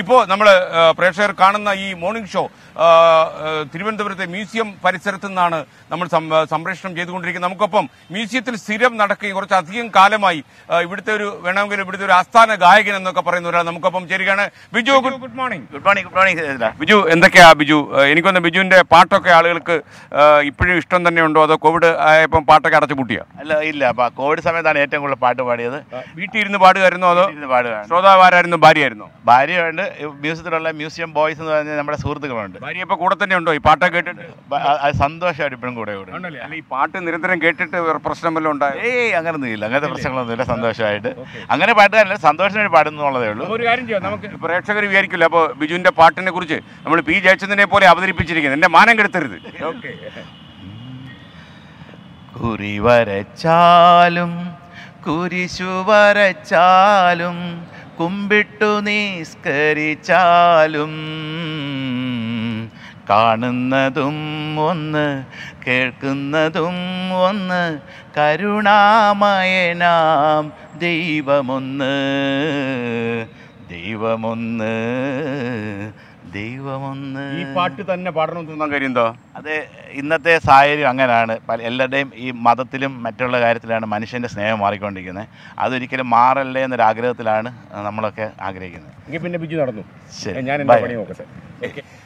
ഇപ്പോൾ നമ്മൾ പ്രേക്ഷകർ കാണുന്ന ഈ മോർണിംഗ് ഷോ തിരുവനന്തപുരത്തെ മ്യൂസിയം പരിസരത്തു നിന്നാണ് നമ്മൾ സംപ്രേഷണം ചെയ്തുകൊണ്ടിരിക്കുന്നത് നമുക്കൊപ്പം മ്യൂസിയത്തിൽ സ്ഥിരം നടക്കുകയും കുറച്ചധികം കാലമായി ഇവിടുത്തെ ഒരു വേണമെങ്കിൽ ഇവിടുത്തെ ഒരു ആസ്ഥാന ഗായകൻ എന്നൊക്കെ പറയുന്ന ഒരാൾ നമുക്കൊപ്പം ചേരുകയാണ് Biju good morning good morning good morning Biju എന്തൊക്കെയാ ബിജു എനിക്കൊന്ന് ബിജുവിന്റെ പാട്ടൊക്കെ ആളുകൾക്ക് ഇപ്പോഴും ഇഷ്ടം തന്നെ ഉണ്ടോ അതോ കോവിഡ് ആയപ്പോൾ പാട്ടൊക്കെ അടച്ചു പൂട്ടിയോ അല്ല ഇല്ല കോവിഡ് സമയത്താണ് ഏറ്റവും കൂടുതൽ പാട്ട് പാടിയത് വീട്ടിൽ ഇരുന്ന് പാടുകയായിരുന്നു അതോ പാടുക ശ്രോതാവാരായിരുന്നു ഭാര്യയായിരുന്നു ഭാര്യയുണ്ട് മ്യൂസിയത്തിലുള്ള മ്യൂസിയം ബോയ്സ് എന്ന് പറഞ്ഞാൽ നമ്മുടെ സുഹൃത്തുക്കളുണ്ട് ഭാര്യ ഇപ്പോൾ കൂടെ തന്നെ ഉണ്ടോ ഈ പാട്ടൊക്കെ കേട്ടിട്ട് അത് സന്തോഷമായിട്ട് ഇപ്പോഴും കൂടെ കൂടെ അല്ല ഈ പാട്ട് നിരന്തരം കേട്ടിട്ട് വേറെ പ്രശ്നം വല്ലതും ഉണ്ടായി ഏയ് ഒന്നും ഇല്ല അങ്ങനത്തെ പ്രശ്നങ്ങളൊന്നുമില്ല സന്തോഷമായിട്ട് അങ്ങനെ പാട്ടുകാരല്ല സന്തോഷമായിട്ട് പാടുന്നുള്ളതേ ഉള്ളൂ ഒരു കാര്യം ചെയ്യാം നമുക്ക് പ്രേക്ഷകർ വിചാരിക്കില്ല അപ്പോൾ ബിജുവിൻ്റെ പാട്ടിനെ കുറിച്ച് നമ്മൾ പി ജയചന്ദ്രനെ പോലെ അവതരിപ്പിച്ചിരിക്കുന്നത് എൻ്റെ മാനം കെടുത്തരുത് ഓക്കെ കുറി വരച്ചാലും കുരിശു വരച്ചാലും കുമ്പിട്ടു നിസ്കരിച്ചാലും കാണുന്നതും ഒന്ന് കേൾക്കുന്നതും ഒന്ന് കരുണാമയനാം ദൈവമൊന്ന് ദൈവമൊന്ന് ദൈവമൊന്ന് ഈ പാട്ട് തന്നെ പാടണമെന്ന് തോന്നാൻ കഴിയുന്നോ അത് ഇന്നത്തെ സാഹചര്യം അങ്ങനെയാണ് എല്ലാവരുടെയും ഈ മതത്തിലും മറ്റുള്ള കാര്യത്തിലാണ് മനുഷ്യന്റെ സ്നേഹം മാറിക്കൊണ്ടിരിക്കുന്നത് അതൊരിക്കലും മാറല്ലേ എന്നൊരാഗ്രഹത്തിലാണ് നമ്മളൊക്കെ ആഗ്രഹിക്കുന്നത് പിന്നെ ബിജു നടന്നു ശരി ഞാൻ നോക്കട്ടെ